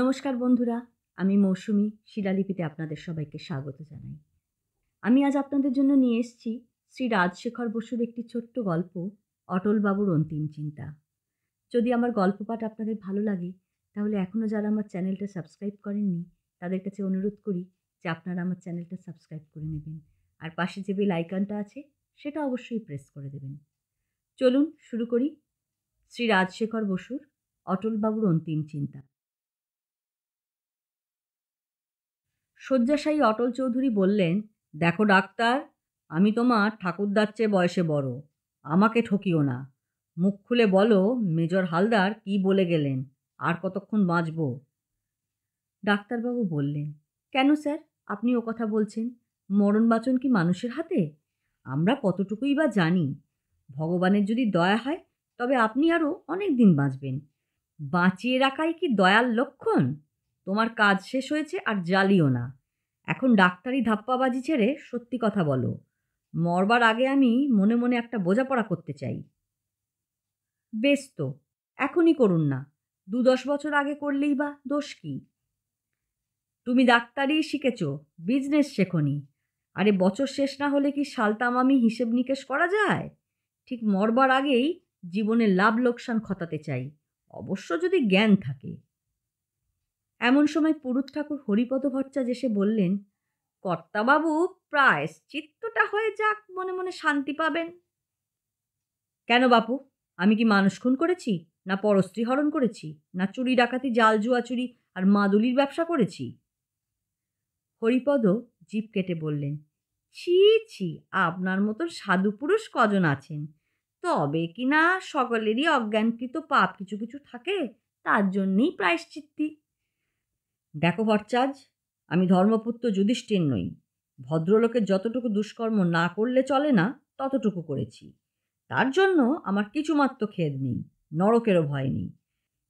নমস্কার বন্ধুরা আমি মৌসুমি শিলালিপিতে আপনাদের সবাইকে স্বাগত জানাই আমি আজ আপনাদের জন্য নিয়ে এসেছি শ্রী রাজশেখর বসুর একটি ছোট্ট গল্প অটলবাবুর অন্তিম চিন্তা যদি আমার গল্প পাঠ আপনাদের ভালো লাগে তাহলে এখনও যারা আমার চ্যানেলটা সাবস্ক্রাইব করেননি তাদের কাছে অনুরোধ করি যে আপনারা আমার চ্যানেলটা সাবস্ক্রাইব করে নেবেন আর পাশে যে বেল আইকনটা আছে সেটা অবশ্যই প্রেস করে দেবেন চলুন শুরু করি শ্রী রাজশেখর বসুর অটলবাবুর অন্তিম চিন্তা শয্যাশায়ী অটল চৌধুরী বললেন দেখো ডাক্তার আমি তোমার ঠাকুরদার চেয়ে বয়সে বড় আমাকে ঠকিও না মুখ খুলে বলো মেজর হালদার কি বলে গেলেন আর কতক্ষণ বাঁচব ডাক্তারবাবু বললেন কেন স্যার আপনি ও কথা বলছেন মরণ বাচন কি মানুষের হাতে আমরা কতটুকুই বা জানি ভগবানের যদি দয়া হয় তবে আপনি আরও অনেক দিন বাঁচবেন বাঁচিয়ে রাখাই কি দয়ার লক্ষণ তোমার কাজ শেষ হয়েছে আর জ্বালিও না এখন ডাক্তারি ধাপ্পাবাজি ছেড়ে সত্যি কথা বলো মরবার আগে আমি মনে মনে একটা বোঝাপড়া করতে চাই বেশ তো এখনই করুন না দু দশ বছর আগে করলেই বা দোষ কি তুমি ডাক্তারি শিখেছ বিজনেস শেখনি আরে বছর শেষ না হলে কি সালতামামি হিসেব নিকেশ করা যায় ঠিক মরবার আগেই জীবনে লাভ লোকসান খতাতে চাই অবশ্য যদি জ্ঞান থাকে এমন সময় পুরুত ঠাকুর হরিপদ ভট্টাচার্য এসে বললেন কর্তাবাবু প্রায়শ্চিত্তটা হয়ে যাক মনে মনে শান্তি পাবেন কেন বাপু আমি কি মানুষ খুন করেছি না পরস্ত্রী হরণ করেছি না চুরি ডাকাতি জাল জুয়া চুরি আর মাদুলির ব্যবসা করেছি হরিপদ জীব কেটে বললেন ছি ছি আপনার মতন সাধু পুরুষ কজন আছেন তবে কি না সকলেরই অজ্ঞানকৃত পাপ কিছু কিছু থাকে তার জন্যেই প্রায়শ্চিত্তি দেখো ভট্টাচার্য আমি ধর্মপুত্র যুধিষ্ঠির নই ভদ্রলোকের যতটুকু দুষ্কর্ম না করলে চলে না ততটুকু করেছি তার জন্য আমার কিছুমাত্র খেদ নেই নরকেরও ভয় নেই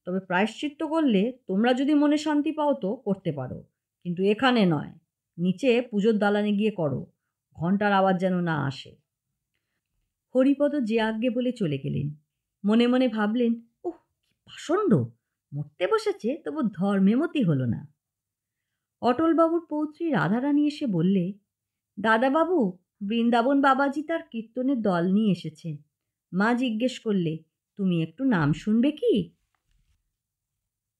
তবে প্রায়শ্চিত্ত করলে তোমরা যদি মনে শান্তি পাও তো করতে পারো কিন্তু এখানে নয় নিচে পুজোর দালানে গিয়ে করো ঘন্টার আওয়াজ যেন না আসে হরিপদ যে আজ্ঞে বলে চলে গেলেন মনে মনে ভাবলেন ওহ কি পাষণ্ড মরতে বসেছে তবু ধর্মেমতি হলো না অটলবাবুর পৌত্রী রাধারানী এসে বললে দাদাবাবু বৃন্দাবন বাবাজি তার কীর্তনের দল নিয়ে এসেছে মা জিজ্ঞেস করলে তুমি একটু নাম শুনবে কি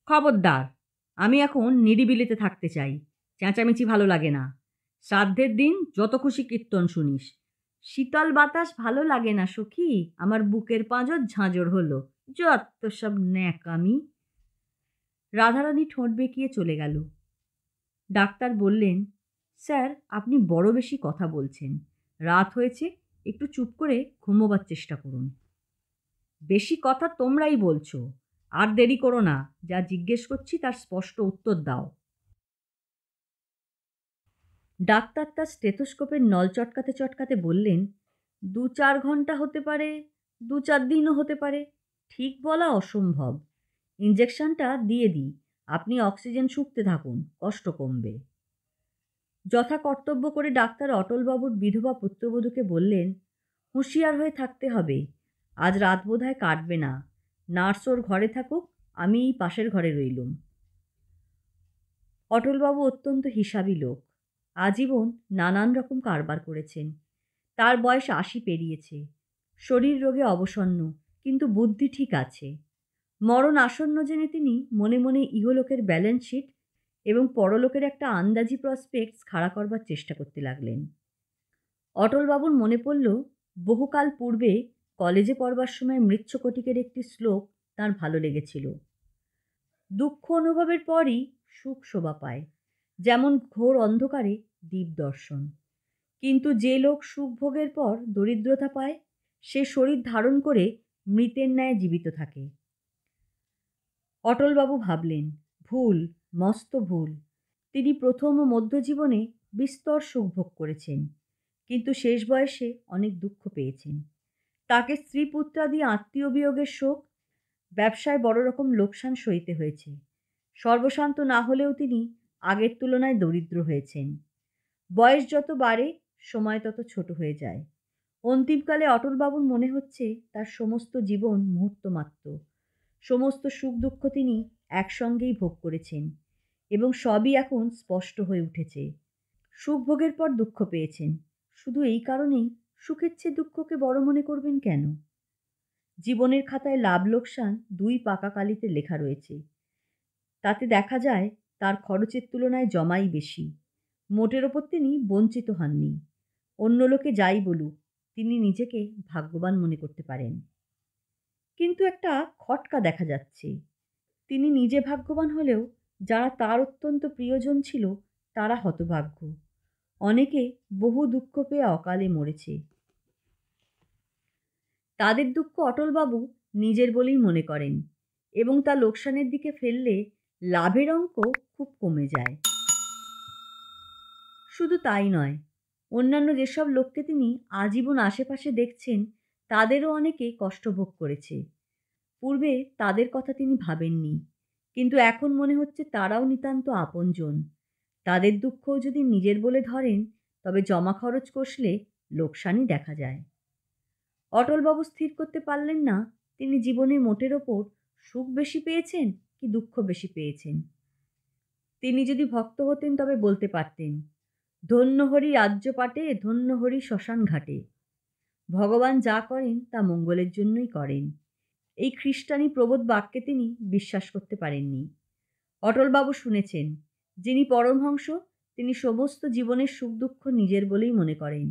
খবরদার আমি এখন নিরিবিলিতে থাকতে চাই চেঁচামেচি ভালো লাগে না শ্রাদ্ধের দিন যত খুশি কীর্তন শুনিস শীতল বাতাস ভালো লাগে না সখী আমার বুকের পাঁজর ঝাঁঝর হলো যত সব ন্যাকামি রাধারানী ঠোঁট বেঁকিয়ে চলে গেল ডাক্তার বললেন স্যার আপনি বড় বেশি কথা বলছেন রাত হয়েছে একটু চুপ করে ঘুমোবার চেষ্টা করুন বেশি কথা তোমরাই বলছো আর দেরি করো না যা জিজ্ঞেস করছি তার স্পষ্ট উত্তর দাও ডাক্তার তার স্টেথোস্কোপের নল চটকাতে চটকাতে বললেন দু চার ঘন্টা হতে পারে দু চার দিনও হতে পারে ঠিক বলা অসম্ভব ইঞ্জেকশনটা দিয়ে দিই আপনি অক্সিজেন শুকতে থাকুন কষ্ট কমবে যথা কর্তব্য করে ডাক্তার অটলবাবুর বিধবা পুত্রবধূকে বললেন হুঁশিয়ার হয়ে থাকতে হবে আজ রাত বোধহয় কাটবে না নার্স ওর ঘরে থাকুক আমি এই পাশের ঘরে রইলুম অটলবাবু অত্যন্ত হিসাবি লোক আজীবন নানান রকম কারবার করেছেন তার বয়স আশি পেরিয়েছে শরীর রোগে অবসন্ন কিন্তু বুদ্ধি ঠিক আছে মরণ আসন্ন জেনে তিনি মনে মনে ইহলোকের ব্যালেন্স শিট এবং পরলোকের একটা আন্দাজি প্রসপেক্টস খাড়া করবার চেষ্টা করতে লাগলেন অটলবাবুর মনে পড়ল বহুকাল পূর্বে কলেজে পড়বার সময় মৃচ্ছকটিকের একটি শ্লোক তার ভালো লেগেছিল দুঃখ অনুভবের পরই সুখ শোভা পায় যেমন ঘোর অন্ধকারে দ্বীপ দর্শন কিন্তু যে লোক সুখ ভোগের পর দরিদ্রতা পায় সে শরীর ধারণ করে মৃতের ন্যায় জীবিত থাকে অটলবাবু ভাবলেন ভুল মস্ত ভুল তিনি প্রথম ও মধ্যজীবনে বিস্তর ভোগ করেছেন কিন্তু শেষ বয়সে অনেক দুঃখ পেয়েছেন তাকে স্ত্রী পুত্রাদি আত্মীয় বিয়োগের শোক ব্যবসায় বড় রকম লোকসান সইতে হয়েছে সর্বশান্ত না হলেও তিনি আগের তুলনায় দরিদ্র হয়েছেন বয়স যত বাড়ে সময় তত ছোট হয়ে যায় অন্তিমকালে অটলবাবুর মনে হচ্ছে তার সমস্ত জীবন মুহূর্ত মাত্র সমস্ত সুখ দুঃখ তিনি একসঙ্গেই ভোগ করেছেন এবং সবই এখন স্পষ্ট হয়ে উঠেছে সুখ ভোগের পর দুঃখ পেয়েছেন শুধু এই কারণেই সুখের চেয়ে দুঃখকে বড় মনে করবেন কেন জীবনের খাতায় লাভ লোকসান দুই পাকা কালিতে লেখা রয়েছে তাতে দেখা যায় তার খরচের তুলনায় জমাই বেশি মোটের ওপর তিনি বঞ্চিত হননি অন্য লোকে যাই বলুক তিনি নিজেকে ভাগ্যবান মনে করতে পারেন কিন্তু একটা খটকা দেখা যাচ্ছে তিনি নিজে ভাগ্যবান হলেও যারা তার অত্যন্ত প্রিয়জন ছিল তারা হতভাগ্য অনেকে বহু দুঃখ পেয়ে অকালে মরেছে তাদের দুঃখ অটলবাবু নিজের বলেই মনে করেন এবং তা লোকসানের দিকে ফেললে লাভের অঙ্ক খুব কমে যায় শুধু তাই নয় অন্যান্য যেসব লোককে তিনি আজীবন আশেপাশে দেখছেন তাদেরও অনেকে কষ্ট ভোগ করেছে পূর্বে তাদের কথা তিনি ভাবেননি কিন্তু এখন মনে হচ্ছে তারাও নিতান্ত আপনজন তাদের দুঃখও যদি নিজের বলে ধরেন তবে জমা খরচ কষলে লোকসানই দেখা যায় অটলবাবু স্থির করতে পারলেন না তিনি জীবনে মোটের ওপর সুখ বেশি পেয়েছেন কি দুঃখ বেশি পেয়েছেন তিনি যদি ভক্ত হতেন তবে বলতে পারতেন ধন্য হরি পাটে ধন্য হরি শ্মশান ঘাটে ভগবান যা করেন তা মঙ্গলের জন্যই করেন এই খ্রিস্টানি প্রবোধ বাক্যে তিনি বিশ্বাস করতে পারেননি অটলবাবু শুনেছেন যিনি পরমহংস তিনি সমস্ত জীবনের সুখ দুঃখ নিজের বলেই মনে করেন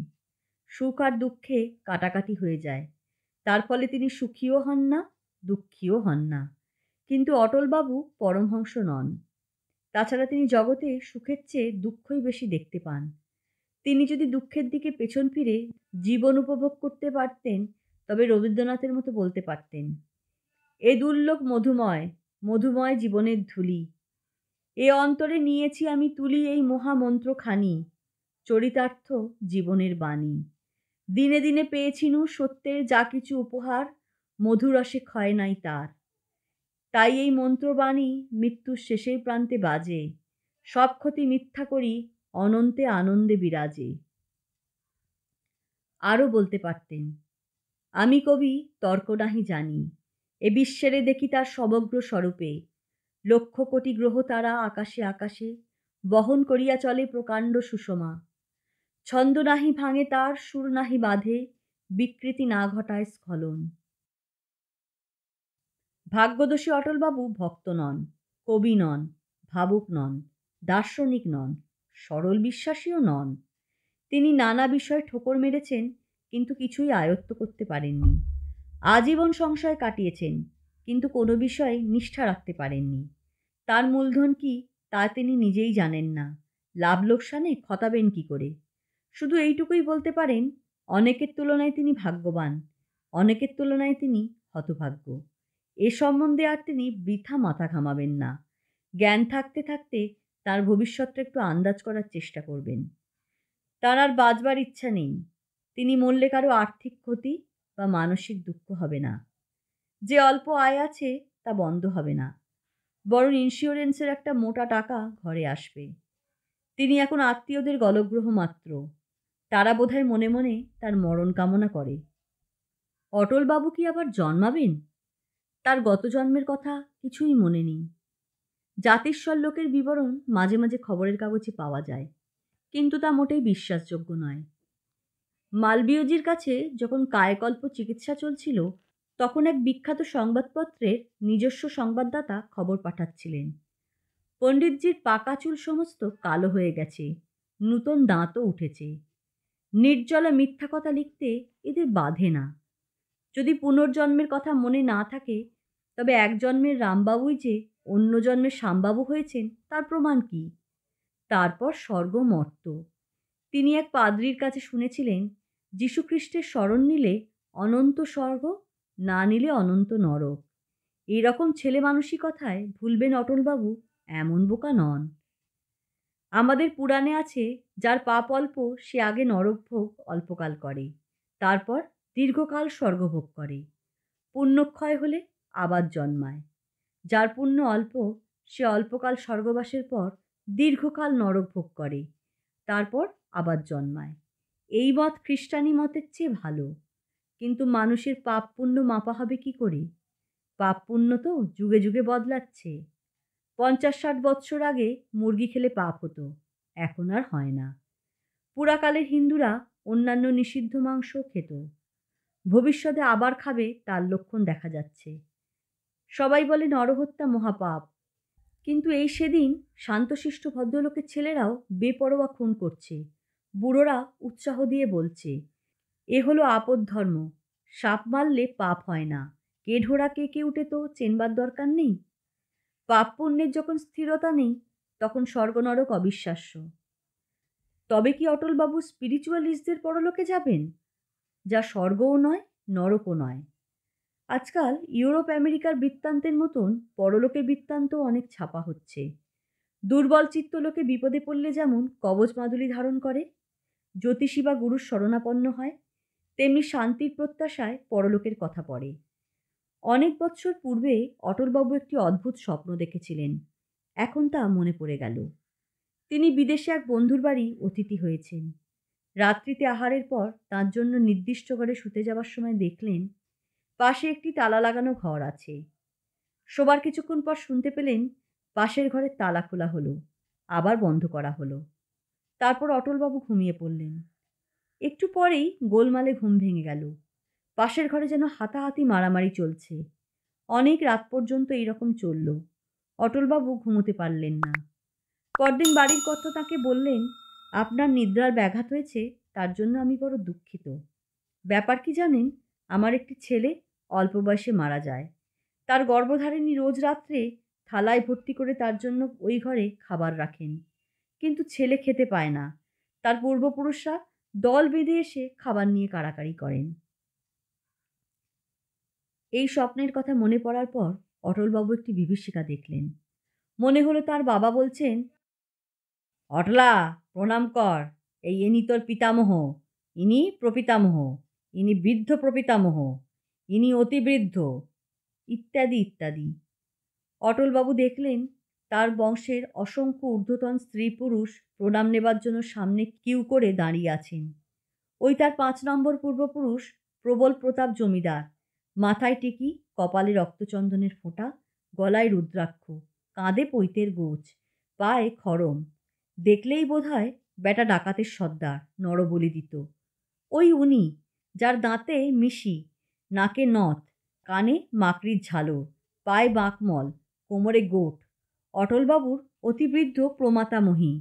সুখ আর দুঃখে কাটাকাটি হয়ে যায় তার ফলে তিনি সুখীও হন না দুঃখীও হন না কিন্তু অটলবাবু পরমহংস নন তাছাড়া তিনি জগতে সুখের চেয়ে দুঃখই বেশি দেখতে পান তিনি যদি দুঃখের দিকে পেছন ফিরে জীবন উপভোগ করতে পারতেন তবে রবীন্দ্রনাথের মতো বলতে পারতেন এ দুর্লোক মধুময় মধুময় জীবনের ধুলি এ অন্তরে নিয়েছি আমি তুলি এই মহামন্ত্র খানি চরিতার্থ জীবনের বাণী দিনে দিনে পেয়েছিনু সত্যের যা কিছু উপহার মধুরসে ক্ষয় নাই তার তাই এই মন্ত্রবাণী মৃত্যুর শেষের প্রান্তে বাজে সব ক্ষতি মিথ্যা করি অনন্তে আনন্দে বিরাজে আরও বলতে পারতেন আমি কবি তর্ক নাহি জানি এ বিশ্বেরে দেখি তার সমগ্র স্বরূপে লক্ষ কোটি গ্রহ তারা আকাশে আকাশে বহন করিয়া চলে প্রকাণ্ড সুষমা ছন্দ নাহি ভাঙে তার সুর নাহি বাঁধে বিকৃতি না ঘটায় স্খলন ভাগ্যদোষী অটলবাবু ভক্ত নন কবি নন ভাবুক নন দার্শনিক নন সরল বিশ্বাসীও নন তিনি নানা বিষয়ে ঠোকর মেরেছেন কিন্তু কিছুই আয়ত্ত করতে পারেননি আজীবন সংশয় কাটিয়েছেন কিন্তু কোনো বিষয়ে নিষ্ঠা রাখতে পারেননি তার মূলধন কি তা তিনি নিজেই জানেন না লাভ লোকসানে খতাবেন কি করে শুধু এইটুকুই বলতে পারেন অনেকের তুলনায় তিনি ভাগ্যবান অনেকের তুলনায় তিনি হতভাগ্য এ সম্বন্ধে আর তিনি বৃথা মাথা ঘামাবেন না জ্ঞান থাকতে থাকতে তার ভবিষ্যৎটা একটু আন্দাজ করার চেষ্টা করবেন তার আর বাঁচবার ইচ্ছা নেই তিনি মরলে কারো আর্থিক ক্ষতি বা মানসিক দুঃখ হবে না যে অল্প আয় আছে তা বন্ধ হবে না বরং ইন্স্যুরেন্সের একটা মোটা টাকা ঘরে আসবে তিনি এখন আত্মীয়দের গলগ্রহ মাত্র তারা বোধহয় মনে মনে তার মরণ কামনা করে অটলবাবু কি আবার জন্মাবেন তার গত জন্মের কথা কিছুই মনে নেই জাতিস্বর লোকের বিবরণ মাঝে মাঝে খবরের কাগজে পাওয়া যায় কিন্তু তা মোটেই বিশ্বাসযোগ্য নয় মালবিয়জির কাছে যখন কায়কল্প চিকিৎসা চলছিল তখন এক বিখ্যাত সংবাদপত্রের নিজস্ব সংবাদদাতা খবর পাঠাচ্ছিলেন পণ্ডিতজির পাকা চুল সমস্ত কালো হয়ে গেছে নূতন দাঁতও উঠেছে নির্জলা মিথ্যা কথা লিখতে এদের বাধে না যদি পুনর্জন্মের কথা মনে না থাকে তবে এক জন্মের রামবাবুই যে অন্য জন্মে সাম্বাবু হয়েছেন তার প্রমাণ কি তারপর স্বর্গমর্ত তিনি এক পাদ্রির কাছে শুনেছিলেন যীশুখ্রিস্টের স্মরণ নিলে অনন্ত স্বর্গ না নিলে অনন্ত নরক এরকম ছেলে মানসিকতায় ভুলবেন অটলবাবু এমন বোকা নন আমাদের পুরাণে আছে যার পাপ অল্প সে আগে নরক ভোগ অল্পকাল করে তারপর দীর্ঘকাল স্বর্গভোগ করে পুণ্যক্ষয় হলে আবার জন্মায় যার পুণ্য অল্প সে অল্পকাল স্বর্গবাসের পর দীর্ঘকাল নরক ভোগ করে তারপর আবার জন্মায় এই মত খ্রিস্টানি মতের চেয়ে ভালো কিন্তু মানুষের পাপ পুণ্য মাপা হবে কি করে পাপ পুণ্য তো যুগে যুগে বদলাচ্ছে পঞ্চাশ ষাট বৎসর আগে মুরগি খেলে পাপ হতো এখন আর হয় না পুরাকালের হিন্দুরা অন্যান্য নিষিদ্ধ মাংস খেত ভবিষ্যতে আবার খাবে তার লক্ষণ দেখা যাচ্ছে সবাই বলে নরহত্যা মহাপাপ কিন্তু এই সেদিন শান্তশিষ্ট ভদ্রলোকের ছেলেরাও বেপরোয়া খুন করছে বুড়োরা উৎসাহ দিয়ে বলছে এ হলো আপদ ধর্ম সাপ মারলে পাপ হয় না কে ঢোড়া কে কে উঠে তো চেনবার দরকার নেই পাপ পুণ্যের যখন স্থিরতা নেই তখন স্বর্গনরক অবিশ্বাস্য তবে কি অটলবাবু স্পিরিচুয়ালিস্টদের পরলোকে যাবেন যা স্বর্গও নয় নরকও নয় আজকাল ইউরোপ আমেরিকার বৃত্তান্তের মতন পরলোকের বৃত্তান্ত অনেক ছাপা হচ্ছে দুর্বল চিত্ত লোকে বিপদে পড়লে যেমন কবচ মাদুলি ধারণ করে জ্যোতিষী বা গুরুর শরণাপন্ন হয় তেমনি শান্তির প্রত্যাশায় পরলোকের কথা পড়ে অনেক বৎসর পূর্বে অটলবাবু একটি অদ্ভুত স্বপ্ন দেখেছিলেন এখন তা মনে পড়ে গেল তিনি বিদেশে এক বন্ধুর বাড়ি অতিথি হয়েছেন রাত্রিতে আহারের পর তার জন্য নির্দিষ্ট ঘরে শুতে যাওয়ার সময় দেখলেন পাশে একটি তালা লাগানো ঘর আছে শোবার কিছুক্ষণ পর শুনতে পেলেন পাশের ঘরে তালা খোলা হলো আবার বন্ধ করা হলো তারপর অটলবাবু ঘুমিয়ে পড়লেন একটু পরেই গোলমালে ঘুম ভেঙে গেল পাশের ঘরে যেন হাতাহাতি মারামারি চলছে অনেক রাত পর্যন্ত এইরকম চলল অটলবাবু ঘুমোতে পারলেন না পরদিন বাড়ির কর্তা তাকে বললেন আপনার নিদ্রার ব্যাঘাত হয়েছে তার জন্য আমি বড় দুঃখিত ব্যাপার কি জানেন আমার একটি ছেলে অল্প বয়সে মারা যায় তার গর্ভধারিণী রোজ রাত্রে থালায় ভর্তি করে তার জন্য ওই ঘরে খাবার রাখেন কিন্তু ছেলে খেতে পায় না তার পূর্বপুরুষরা দল বেঁধে এসে খাবার নিয়ে কাড়াকাড়ি করেন এই স্বপ্নের কথা মনে পড়ার পর অটলবাবু একটি বিভীষিকা দেখলেন মনে হলো তার বাবা বলছেন অটলা প্রণাম কর এই এনি তোর পিতামহ ইনি প্রপিতামহ ইনি বৃদ্ধ প্রপিতামহ ইনি অতিবৃদ্ধ ইত্যাদি ইত্যাদি অটলবাবু দেখলেন তার বংশের অসংখ্য ঊর্ধ্বতন স্ত্রী পুরুষ প্রণাম নেবার জন্য সামনে কিউ করে দাঁড়িয়ে আছেন ওই তার পাঁচ নম্বর পূর্বপুরুষ প্রবল প্রতাপ জমিদার মাথায় টেকি কপালে রক্তচন্দনের ফোঁটা গলায় রুদ্রাক্ষ কাঁধে পৈতের গোছ পায়ে খরম দেখলেই বোধ হয় বেটা ডাকাতের সর্দার নরবলি দিত ওই উনি যার দাঁতে মিশি নাকে নথ কানে মাকড়ির ঝালো পায়ে বাঁকমল কোমরে গোট অটলবাবুর অতিবৃদ্ধ প্রমাতামহী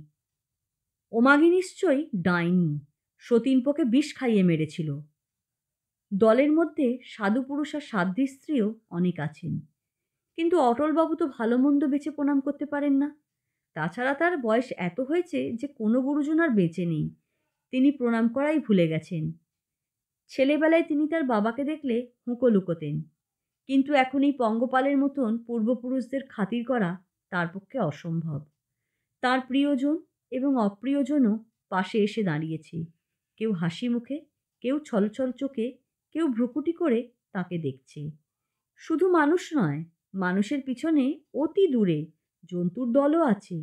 ওমাগি নিশ্চয়ই ডাইনি সতীম্পকে বিষ খাইয়ে মেরেছিল দলের মধ্যে সাধু পুরুষ আর সাধ্য স্ত্রীও অনেক আছেন কিন্তু অটলবাবু তো ভালো মন্দ বেছে প্রণাম করতে পারেন না তাছাড়া তার বয়স এত হয়েছে যে কোনো গুরুজন আর বেঁচে নেই তিনি প্রণাম করাই ভুলে গেছেন ছেলেবেলায় তিনি তার বাবাকে দেখলে হুঁকো লুকোতেন কিন্তু এখন এই পঙ্গপালের মতন পূর্বপুরুষদের খাতির করা তার পক্ষে অসম্ভব তার প্রিয়জন এবং অপ্রিয়জনও পাশে এসে দাঁড়িয়েছে কেউ হাসি মুখে কেউ ছলছল চোখে কেউ ভ্রুকুটি করে তাকে দেখছে শুধু মানুষ নয় মানুষের পিছনে অতি দূরে জন্তুর দলও আছে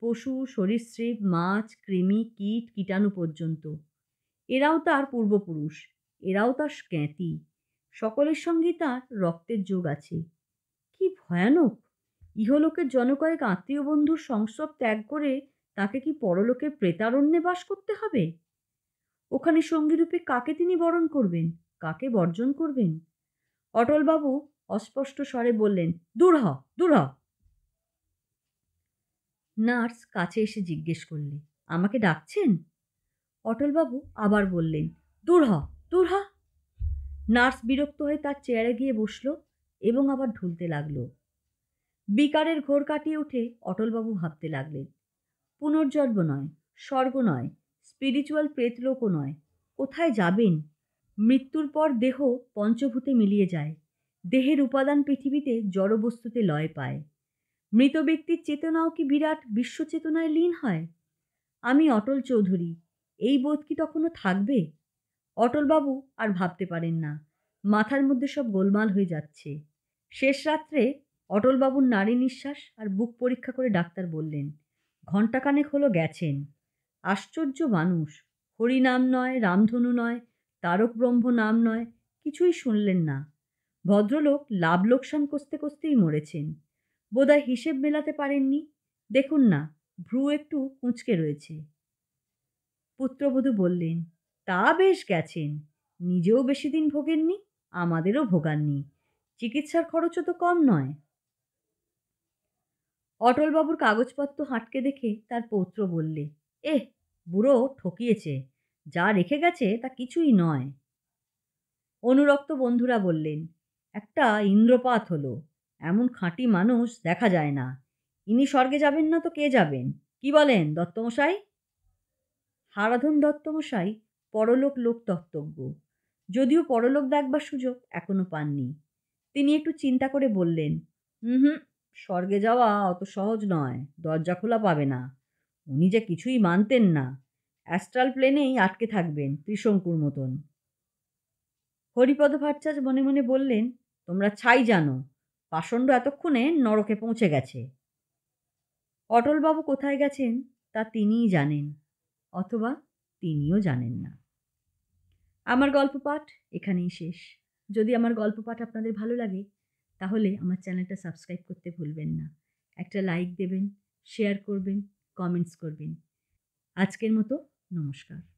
পশু সরীসৃপ মাছ কৃমি কীট কীটাণু পর্যন্ত এরাও তার পূর্বপুরুষ এরাও তার জ্ঞাতি সকলের সঙ্গে তার রক্তের যোগ আছে কি ভয়ানক ইহলোকের জনকয়েক আত্মীয় বন্ধুর সংস্রব ত্যাগ করে তাকে কি পরলোকের প্রেতারণ্যে বাস করতে হবে ওখানে সঙ্গীরূপে কাকে তিনি বরণ করবেন কাকে বর্জন করবেন অটলবাবু অস্পষ্ট স্বরে বললেন দূর হ দূর হ নার্স কাছে এসে জিজ্ঞেস করলে আমাকে ডাকছেন অটলবাবু আবার বললেন দূর হ হা নার্স বিরক্ত হয়ে তার চেয়ারে গিয়ে বসল এবং আবার ঢুলতে লাগলো বিকারের ঘোর কাটিয়ে উঠে অটলবাবু ভাবতে লাগলেন পুনর্জন্ম নয় স্বর্গ নয় স্পিরিচুয়াল প্রেতলোকও নয় কোথায় যাবেন মৃত্যুর পর দেহ পঞ্চভূতে মিলিয়ে যায় দেহের উপাদান পৃথিবীতে জড়বস্তুতে লয় পায় মৃত ব্যক্তির চেতনাও কি বিরাট বিশ্বচেতনায় লীন হয় আমি অটল চৌধুরী এই বোধ কি তখনও থাকবে অটলবাবু আর ভাবতে পারেন না মাথার মধ্যে সব গোলমাল হয়ে যাচ্ছে শেষ রাত্রে অটলবাবুর নারী নিঃশ্বাস আর বুক পরীক্ষা করে ডাক্তার বললেন ঘণ্টাখানেক হলো গেছেন আশ্চর্য মানুষ হরিনাম নয় রামধনু নয় তারক ব্রহ্ম নাম নয় কিছুই শুনলেন না ভদ্রলোক লাভ লোকসান কষতে কষতেই মরেছেন বোধহয় হিসেব মেলাতে পারেননি দেখুন না ভ্রু একটু কুঁচকে রয়েছে পুত্রবধূ বললেন তা বেশ গেছেন নিজেও বেশি দিন ভোগেননি আমাদেরও ভোগাননি চিকিৎসার খরচও তো কম নয় অটলবাবুর কাগজপত্র হাঁটকে দেখে তার পৌত্র বললে এহ বুড়ো ঠকিয়েছে যা রেখে গেছে তা কিছুই নয় অনুরক্ত বন্ধুরা বললেন একটা ইন্দ্রপাত হলো এমন খাঁটি মানুষ দেখা যায় না ইনি স্বর্গে যাবেন না তো কে যাবেন কি বলেন দত্তমশাই হারাধন দত্তমশাই পরলোক তত্ত্বজ্ঞ যদিও পরলোক দেখবার সুযোগ এখনও পাননি তিনি একটু চিন্তা করে বললেন হুম হুম স্বর্গে যাওয়া অত সহজ নয় দরজা খোলা পাবে না উনি যে কিছুই মানতেন না অ্যাস্ট্রাল প্লেনেই আটকে থাকবেন ত্রিশঙ্কুর মতন হরিপদ ভট্টাচার্য মনে মনে বললেন তোমরা ছাই জানো পাষণ্ড এতক্ষণে নরকে পৌঁছে গেছে অটলবাবু কোথায় গেছেন তা তিনিই জানেন অথবা তিনিও জানেন না আমার গল্প পাঠ এখানেই শেষ যদি আমার গল্প পাঠ আপনাদের ভালো লাগে তাহলে আমার চ্যানেলটা সাবস্ক্রাইব করতে ভুলবেন না একটা লাইক দেবেন শেয়ার করবেন কমেন্টস করবেন আজকের মতো নমস্কার